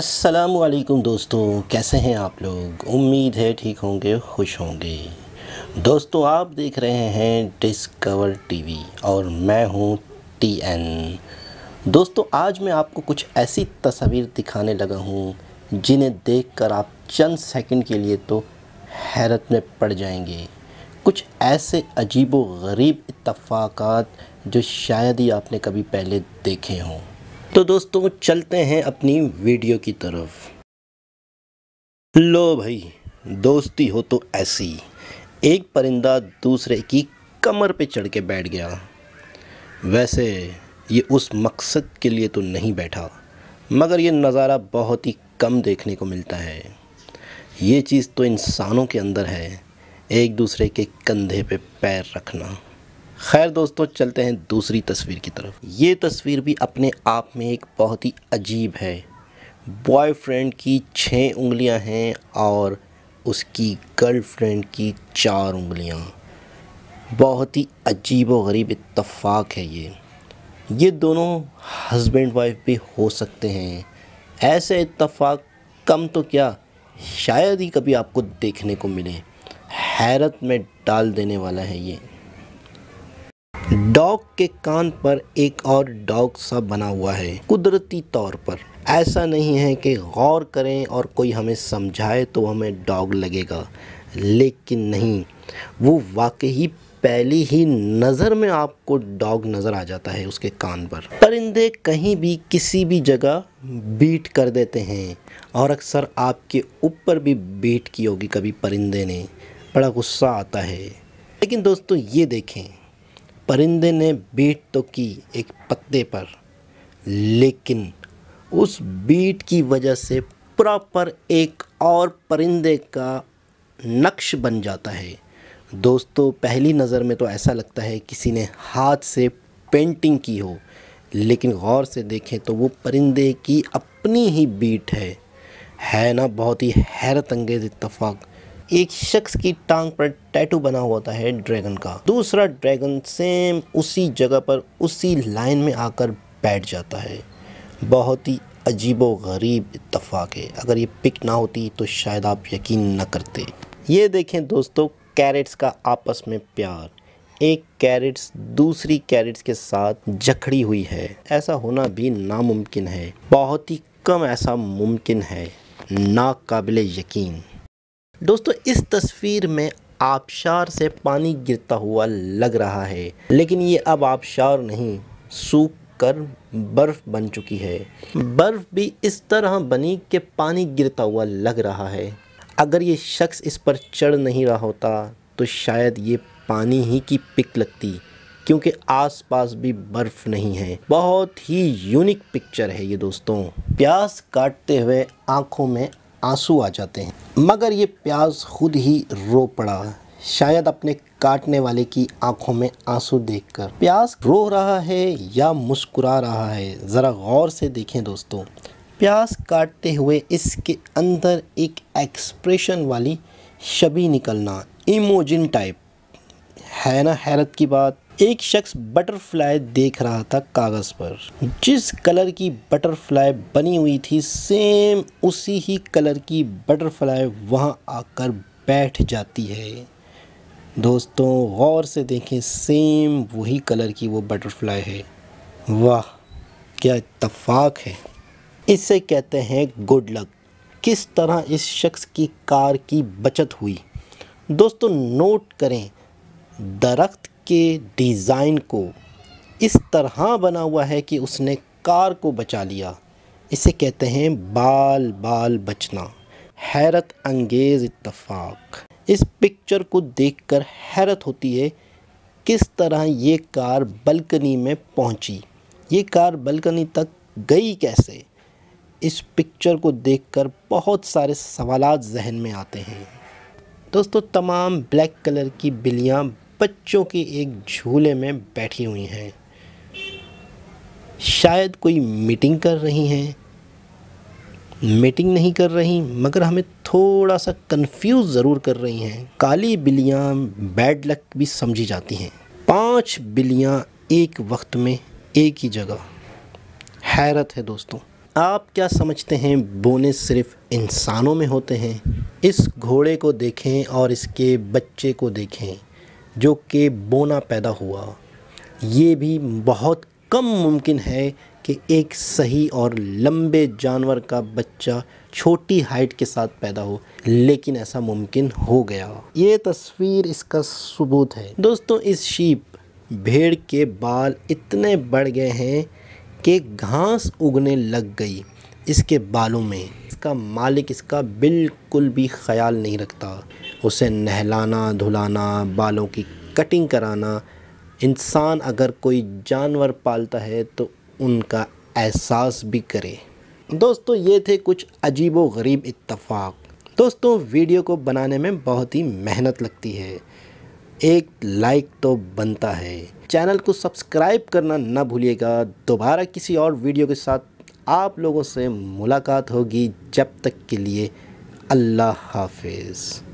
असलकुम दोस्तों कैसे हैं आप लोग उम्मीद है ठीक होंगे खुश होंगे दोस्तों आप देख रहे हैं डिस्कवर टीवी और मैं हूं टीएन दोस्तों आज मैं आपको कुछ ऐसी तस्वीर दिखाने लगा हूं जिन्हें देखकर आप चंद सेकंड के लिए तो हैरत में पड़ जाएंगे कुछ ऐसे अजीब व गरीब इतफ़ाक जो शायद ही आपने कभी पहले देखे हों तो दोस्तों चलते हैं अपनी वीडियो की तरफ लो भाई दोस्ती हो तो ऐसी एक परिंदा दूसरे की कमर पे चढ़ के बैठ गया वैसे ये उस मकसद के लिए तो नहीं बैठा मगर ये नज़ारा बहुत ही कम देखने को मिलता है ये चीज़ तो इंसानों के अंदर है एक दूसरे के कंधे पे पैर रखना खैर दोस्तों चलते हैं दूसरी तस्वीर की तरफ ये तस्वीर भी अपने आप में एक बहुत ही अजीब है बॉयफ्रेंड की छः उंगलियां हैं और उसकी गर्लफ्रेंड की चार उंगलियां बहुत ही अजीब व गरीब इतफाक़ है ये ये दोनों हस्बैंड वाइफ भी हो सकते हैं ऐसे इतफाक़ कम तो क्या शायद ही कभी आपको देखने को मिले हैरत में डाल देने वाला है ये डॉग के कान पर एक और डॉग सा बना हुआ है कुदरती तौर पर ऐसा नहीं है कि गौर करें और कोई हमें समझाए तो हमें डॉग लगेगा लेकिन नहीं वो वाकई पहली ही नज़र में आपको डॉग नज़र आ जाता है उसके कान पर परिंदे कहीं भी किसी भी जगह बीट कर देते हैं और अक्सर आपके ऊपर भी बीट की होगी कभी परिंदे ने बड़ा गुस्सा आता है लेकिन दोस्तों ये देखें परिंदे ने बीट तो की एक पत्ते पर लेकिन उस बीट की वजह से प्रॉपर एक और परिंदे का नक्श बन जाता है दोस्तों पहली नज़र में तो ऐसा लगता है किसी ने हाथ से पेंटिंग की हो लेकिन गौर से देखें तो वो परिंदे की अपनी ही बीट है है ना बहुत ही हैरत अंगेज इतफाक़ एक शख्स की टांग पर टैटू बना होता है ड्रैगन का दूसरा ड्रैगन सेम उसी जगह पर उसी लाइन में आकर बैठ जाता है बहुत ही अजीब व गरीब इतफाक़ है अगर ये पिक ना होती तो शायद आप यकीन न करते ये देखें दोस्तों कैरेट्स का आपस में प्यार एक कैरेट्स दूसरी कैरेट्स के साथ जखड़ी हुई है ऐसा होना भी नामुमकिन है बहुत ही कम ऐसा मुमकिन है नाकबिल यकीन दोस्तों इस तस्वीर में आबशार से पानी गिरता हुआ लग रहा है लेकिन ये अब आबशार नहीं सूख कर बर्फ़ बन चुकी है बर्फ़ भी इस तरह बनी कि पानी गिरता हुआ लग रहा है अगर ये शख्स इस पर चढ़ नहीं रहा होता तो शायद ये पानी ही की पिक लगती क्योंकि आसपास भी बर्फ़ नहीं है बहुत ही यूनिक पिक्चर है ये दोस्तों प्यास काटते हुए आंखों में आंसू आ जाते हैं मगर ये प्याज खुद ही रो पड़ा शायद अपने काटने वाले की आंखों में आंसू देखकर प्याज रो रहा है या मुस्कुरा रहा है ज़रा गौर से देखें दोस्तों प्याज काटते हुए इसके अंदर एक एक्सप्रेशन वाली छबी निकलना इमोजिन टाइप है ना हैरत की बात एक शख्स बटरफ्लाई देख रहा था कागज़ पर जिस कलर की बटरफ्लाई बनी हुई थी सेम उसी ही कलर की बटरफ्लाई वहाँ आकर बैठ जाती है दोस्तों गौर से देखें सेम वही कलर की वो बटरफ्लाई है वाह क्या इतफाक है इसे कहते हैं गुड लक किस तरह इस शख्स की कार की बचत हुई दोस्तों नोट करें दरख्त के डिज़ाइन को इस तरह बना हुआ है कि उसने कार को बचा लिया इसे कहते हैं बाल बाल बचना हैरत अंगेज़ इतफाक इस पिक्चर को देखकर हैरत होती है किस तरह ये कार बलकनी में पहुंची ये कार बलकनी तक गई कैसे इस पिक्चर को देखकर बहुत सारे सवाल जहन में आते हैं दोस्तों तमाम ब्लैक कलर की बिल्लियाँ बच्चों के एक झूले में बैठी हुई हैं शायद कोई मीटिंग कर रही हैं मीटिंग नहीं कर रही मगर हमें थोड़ा सा कंफ्यूज ज़रूर कर रही हैं काली बिल्लियाँ बैड लक भी समझी जाती हैं पांच बिल्लियाँ एक वक्त में एक ही जगह हैरत है दोस्तों आप क्या समझते हैं बोने सिर्फ इंसानों में होते हैं इस घोड़े को देखें और इसके बच्चे को देखें जो कि बोना पैदा हुआ ये भी बहुत कम मुमकिन है कि एक सही और लंबे जानवर का बच्चा छोटी हाइट के साथ पैदा हो लेकिन ऐसा मुमकिन हो गया ये तस्वीर इसका सबूत है दोस्तों इस शीप भेड़ के बाल इतने बढ़ गए हैं कि घास उगने लग गई इसके बालों में इसका मालिक इसका बिल्कुल भी ख्याल नहीं रखता उसे नहलाना धुलाना बालों की कटिंग कराना इंसान अगर कोई जानवर पालता है तो उनका एहसास भी करे दोस्तों ये थे कुछ अजीब व गरीब इतफाक दोस्तों वीडियो को बनाने में बहुत ही मेहनत लगती है एक लाइक तो बनता है चैनल को सब्सक्राइब करना ना भूलिएगा दोबारा किसी और वीडियो के साथ आप लोगों से मुलाकात होगी जब तक के लिए अल्लाह हाफिज़